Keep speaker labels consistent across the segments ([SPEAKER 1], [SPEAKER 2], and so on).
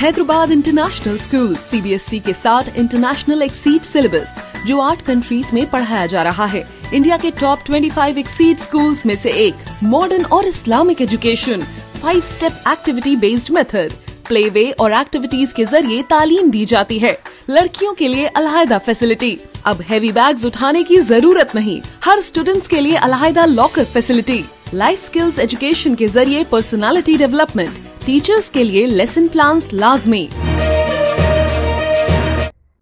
[SPEAKER 1] Hyderabad international school CBSE e के साथ international exceed syllabus जो आठ कंट्रीज में पढ़ाया जा रहा है इंडिया के टॉप 25 एक्सीड स्कूल में से एक मॉडर्न और Islamic education five step activity based method play way और एक्टिविटीज के जरिए तालीम दी जाती है लड़कियों के लिए अलहदा फैसिलिटी अब हैवी बैग्स उठाने की जरूरत नहीं हर स्टूडेंट्स के लिए अलहदा locker facility life skills education के जरिए पर्सनालिटी डेवलपमेंट टीचर्स के लिए लेसन प्लान लाजमी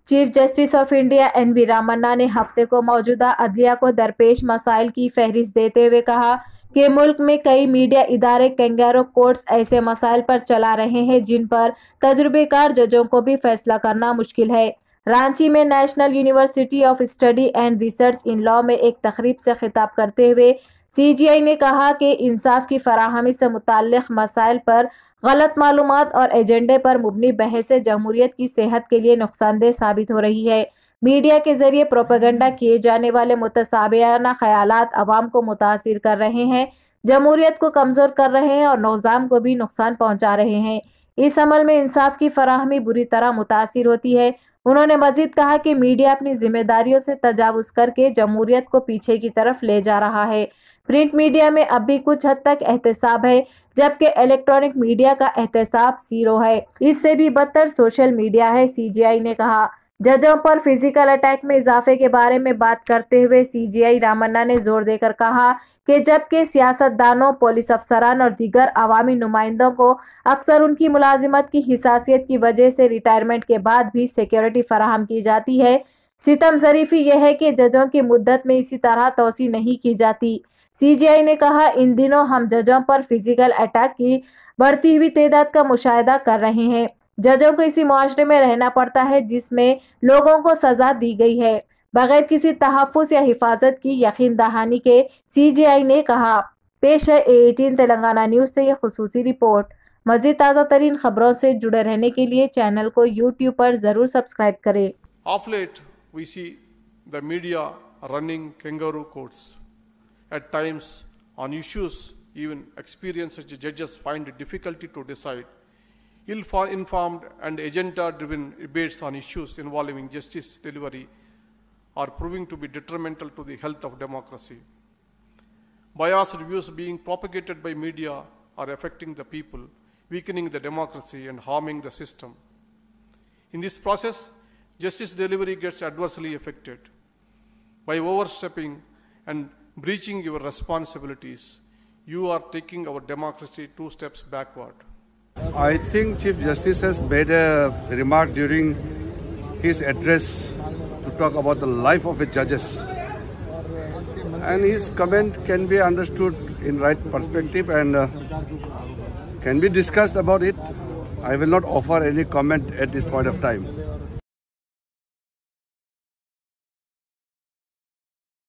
[SPEAKER 2] chief justice of India N V Ramana ने हफ्ते को मौजूदा अदलिया को दरपेश मसाइल की फहरिस्त देते हुए कहा कि मुल्क में कई मीडिया इदारे कंगारो कोर्ट्स ऐसे मसाइल पर चला रहे हैं जिन पर तजुर्बेकार जजों को भी फैसला करना मुश्किल है रांची में national university of study and research in law में एक तकरीब से खिताब करते हुए सीजीआई ने कहा कि इंसाफ की फराहमी से मुतल मसाइल पर गलत मालूम और एजेंडे पर मुबनी बहसें जमहूरीत की सेहत के लिए नुकसानदेह साबित हो रही है मीडिया के जरिए प्रोपेगेंडा किए जाने वाले मुतसाबियाना ख्याल आवाम को मुतासर कर रहे हैं जमहूरीत को कमज़ोर कर रहे हैं और नौजाम को भी नुकसान पहुँचा रहे हैं इस अमल में इंसाफ की फराहमी बुरी तरह मुतासर होती है उन्होंने मजीद कहा कि मीडिया अपनी जिम्मेदारियों से तजावज़ करके जमहूरियत को पीछे की तरफ ले जा रहा है प्रिंट मीडिया में अब भी कुछ हद तक एहतसाब है जबकि इलेक्ट्रॉनिक मीडिया का एहतसाब सीरो है इससे भी बदतर सोशल मीडिया है सीजीआई ने कहा जजों पर फिजिकल अटैक में इजाफे के बारे में बात करते हुए सीजीआई रामन्ना ने जोर देकर कहा कि जबकि सियासतदानों पुलिस अफसरान और दीगर अवामी नुमाइंदों को अक्सर उनकी मुलाजिमत की हिसासियत की वजह से रिटायरमेंट के बाद भी सिक्योरिटी फराहम की जाती है सितम जरीफी यह है कि जजों की मुद्दत में इसी तरह तोसी नहीं की जाती सीजीआई ने कहा इन दिनों हम जजों पर फिजिकल अटैक की बढ़ती हुई तदाद का मुशाह कर रहे हैं जजों को इसी मुआरे में रहना पड़ता है जिसमें लोगों को सजा दी गई है बगैर किसी तहफ़ या हिफाजत की यकीन दहानी के सीजीआई ने कहा पेश है ए एटीन तेलंगाना न्यूज़ से यह खसूसी रिपोर्ट मजीद ताज़ा तरीन खबरों से जुड़े रहने के लिए चैनल को यूट्यूब पर ज़रूर सब्सक्राइब करें
[SPEAKER 3] of late we see the media running kangaroo courts at times on issues even experience जजेस find difficulty to decide ill-informed and agenda-driven debates on issues involving justice delivery are proving to be detrimental to the health of democracy. Biased views being propagated by media are affecting the people, weakening the democracy and harming the system. In this process, justice delivery gets adversely affected. By overstepping and breaching your responsibilities, you are taking our democracy two steps backward. I think Chief Justice has made a remark during his address to talk about the life of the judges. And his comment can be understood in right perspective and uh, can be discussed about it. I will not offer any comment at this point of time.